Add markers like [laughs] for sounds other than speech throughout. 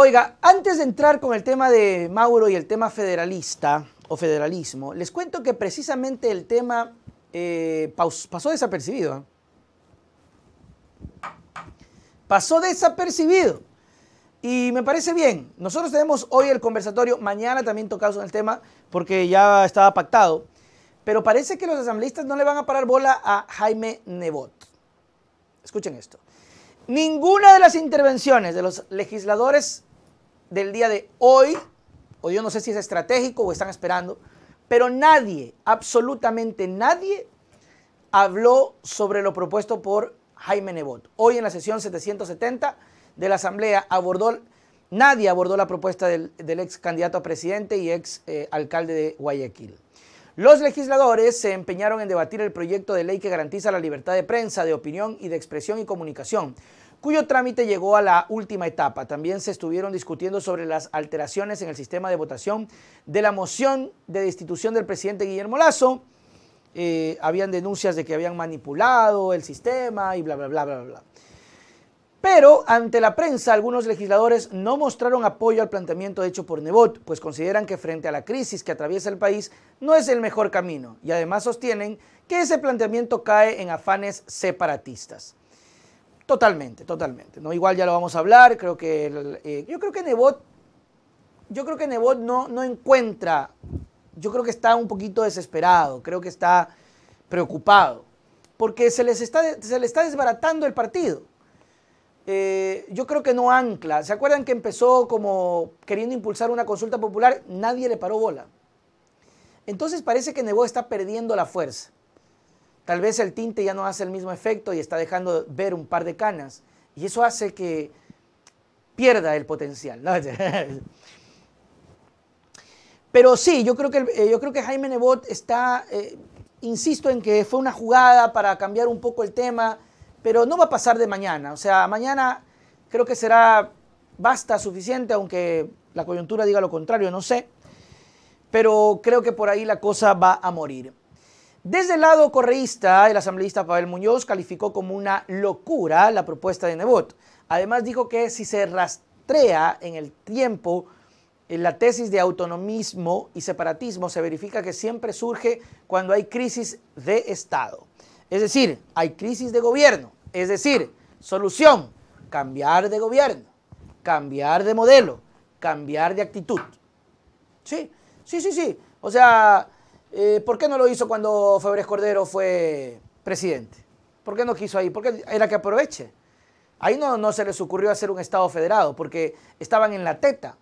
Oiga, antes de entrar con el tema de Mauro y el tema federalista o federalismo, les cuento que precisamente el tema eh, pasó desapercibido. ¿eh? Pasó desapercibido. Y me parece bien. Nosotros tenemos hoy el conversatorio, mañana también tocamos el tema porque ya estaba pactado. Pero parece que los asambleístas no le van a parar bola a Jaime Nebot. Escuchen esto. Ninguna de las intervenciones de los legisladores del día de hoy, o yo no sé si es estratégico o están esperando, pero nadie, absolutamente nadie, habló sobre lo propuesto por Jaime Nebot. Hoy en la sesión 770 de la Asamblea abordó, nadie abordó la propuesta del, ex candidato a presidente y ex eh, alcalde de Guayaquil. Los legisladores se empeñaron en debatir el proyecto de ley que garantiza la libertad de prensa, de opinión y de expresión y comunicación, cuyo trámite llegó a la última etapa. También se estuvieron discutiendo sobre las alteraciones en el sistema de votación de la moción de destitución del presidente Guillermo Lazo. Eh, habían denuncias de que habían manipulado el sistema y bla, bla, bla, bla, bla. Pero ante la prensa, algunos legisladores no mostraron apoyo al planteamiento hecho por Nebot, pues consideran que frente a la crisis que atraviesa el país no es el mejor camino y además sostienen que ese planteamiento cae en afanes separatistas. Totalmente, totalmente. ¿no? Igual ya lo vamos a hablar. Creo que eh, yo creo que Nebot, yo creo que Nebot no, no encuentra. Yo creo que está un poquito desesperado. Creo que está preocupado. Porque se, les está, se le está desbaratando el partido. Eh, yo creo que no ancla. ¿Se acuerdan que empezó como queriendo impulsar una consulta popular? Nadie le paró bola. Entonces parece que Nebot está perdiendo la fuerza. Tal vez el tinte ya no hace el mismo efecto y está dejando ver un par de canas. Y eso hace que pierda el potencial. [laughs] Pero sí, yo creo que, eh, yo creo que Jaime Nebot está, eh, insisto en que fue una jugada para cambiar un poco el tema, pero no va a pasar de mañana. O sea, mañana creo que será basta suficiente, aunque la coyuntura diga lo contrario, no sé. Pero creo que por ahí la cosa va a morir. Desde el lado correísta, el asambleísta Pavel Muñoz calificó como una locura la propuesta de Nebot. Además dijo que si se rastrea en el tiempo la tesis de autonomismo y separatismo, se verifica que siempre surge cuando hay crisis de Estado. Es decir, hay crisis de gobierno. Es decir, solución, cambiar de gobierno, cambiar de modelo, cambiar de actitud. Sí, sí, sí, sí. O sea, eh, ¿Por qué no lo hizo cuando Febres Cordero fue presidente? ¿Por qué no quiso ahí? Porque era que aproveche. Ahí no, no se les ocurrió hacer un Estado federado porque estaban en la teta.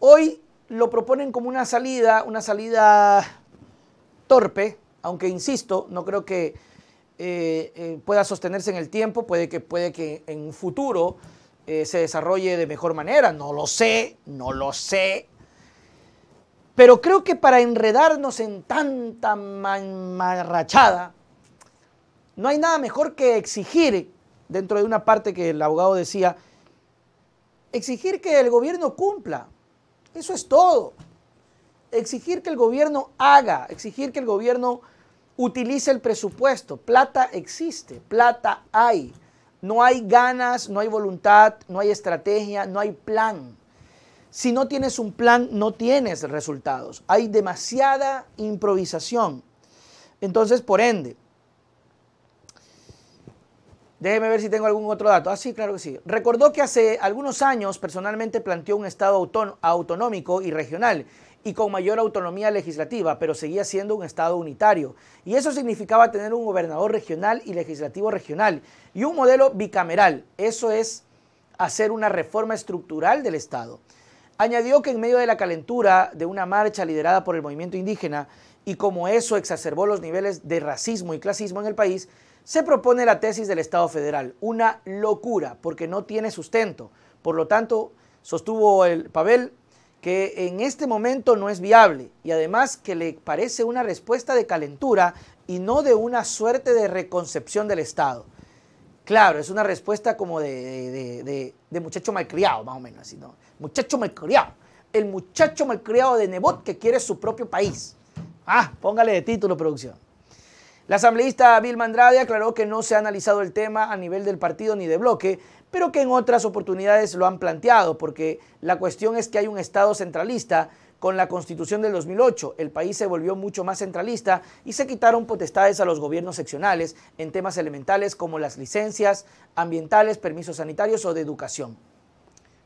Hoy lo proponen como una salida, una salida torpe, aunque insisto, no creo que eh, eh, pueda sostenerse en el tiempo, puede que, puede que en un futuro se desarrolle de mejor manera, no lo sé, no lo sé, pero creo que para enredarnos en tanta manmarrachada no hay nada mejor que exigir, dentro de una parte que el abogado decía, exigir que el gobierno cumpla. Eso es todo. Exigir que el gobierno haga, exigir que el gobierno utilice el presupuesto. Plata existe, plata hay. No hay ganas, no hay voluntad, no hay estrategia, no hay plan. Si no tienes un plan, no tienes resultados. Hay demasiada improvisación. Entonces, por ende, Déjeme ver si tengo algún otro dato. Ah, sí, claro que sí. Recordó que hace algunos años personalmente planteó un Estado autonómico y regional y con mayor autonomía legislativa, pero seguía siendo un Estado unitario. Y eso significaba tener un gobernador regional y legislativo regional y un modelo bicameral. Eso es hacer una reforma estructural del Estado. Añadió que en medio de la calentura de una marcha liderada por el movimiento indígena y como eso exacerbó los niveles de racismo y clasismo en el país, se propone la tesis del Estado federal, una locura porque no tiene sustento. Por lo tanto, sostuvo el Pavel que en este momento no es viable y además que le parece una respuesta de calentura y no de una suerte de reconcepción del Estado. Claro, es una respuesta como de, de, de, muchacho malcriado, más o menos. Así, ¿no? Muchacho malcriado. El muchacho malcriado de Nebot que quiere su propio país. Ah, póngale de título, producción. La asambleísta Vilma Andrade aclaró que no se ha analizado el tema a nivel del partido ni de bloque, pero que en otras oportunidades lo han planteado, porque la cuestión es que hay un Estado centralista con la constitución del 2008, el país se volvió mucho más centralista y se quitaron potestades a los gobiernos seccionales en temas elementales como las licencias ambientales, permisos sanitarios o de educación.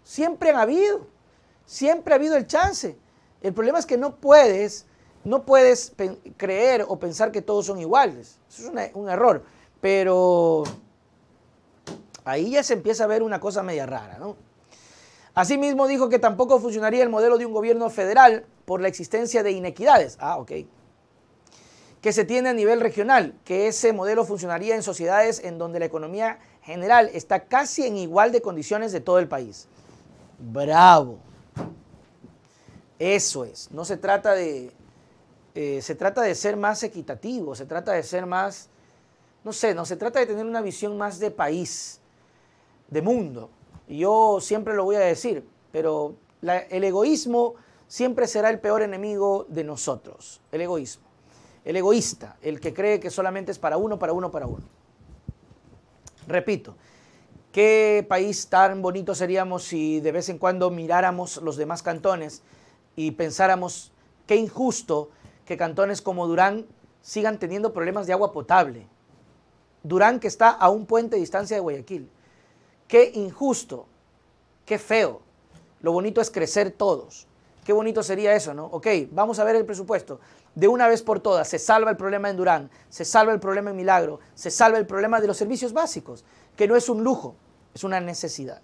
Siempre han habido, siempre ha habido el chance. El problema es que no puedes, no puedes creer o pensar que todos son iguales. Eso es un error. Pero ahí ya se empieza a ver una cosa media rara, ¿no? Asimismo dijo que tampoco funcionaría el modelo de un gobierno federal por la existencia de inequidades. Ah, ok. Que se tiene a nivel regional, que ese modelo funcionaría en sociedades en donde la economía general está casi en igual de condiciones de todo el país. Bravo. Eso es. No se trata de. Eh, se trata de ser más equitativo, se trata de ser más. No sé, no se trata de tener una visión más de país, de mundo. Yo siempre lo voy a decir, pero el egoísmo siempre será el peor enemigo de nosotros, el egoísmo. El egoísta, el que cree que solamente es para uno, para uno, para uno. Repito, qué país tan bonito seríamos si de vez en cuando miráramos los demás cantones y pensáramos qué injusto que cantones como Durán sigan teniendo problemas de agua potable. Durán que está a un puente de distancia de Guayaquil. Qué injusto, qué feo. Lo bonito es crecer todos. Qué bonito sería eso, ¿no? Ok, vamos a ver el presupuesto. De una vez por todas, se salva el problema en Durán, se salva el problema en Milagro, se salva el problema de los servicios básicos, que no es un lujo, es una necesidad.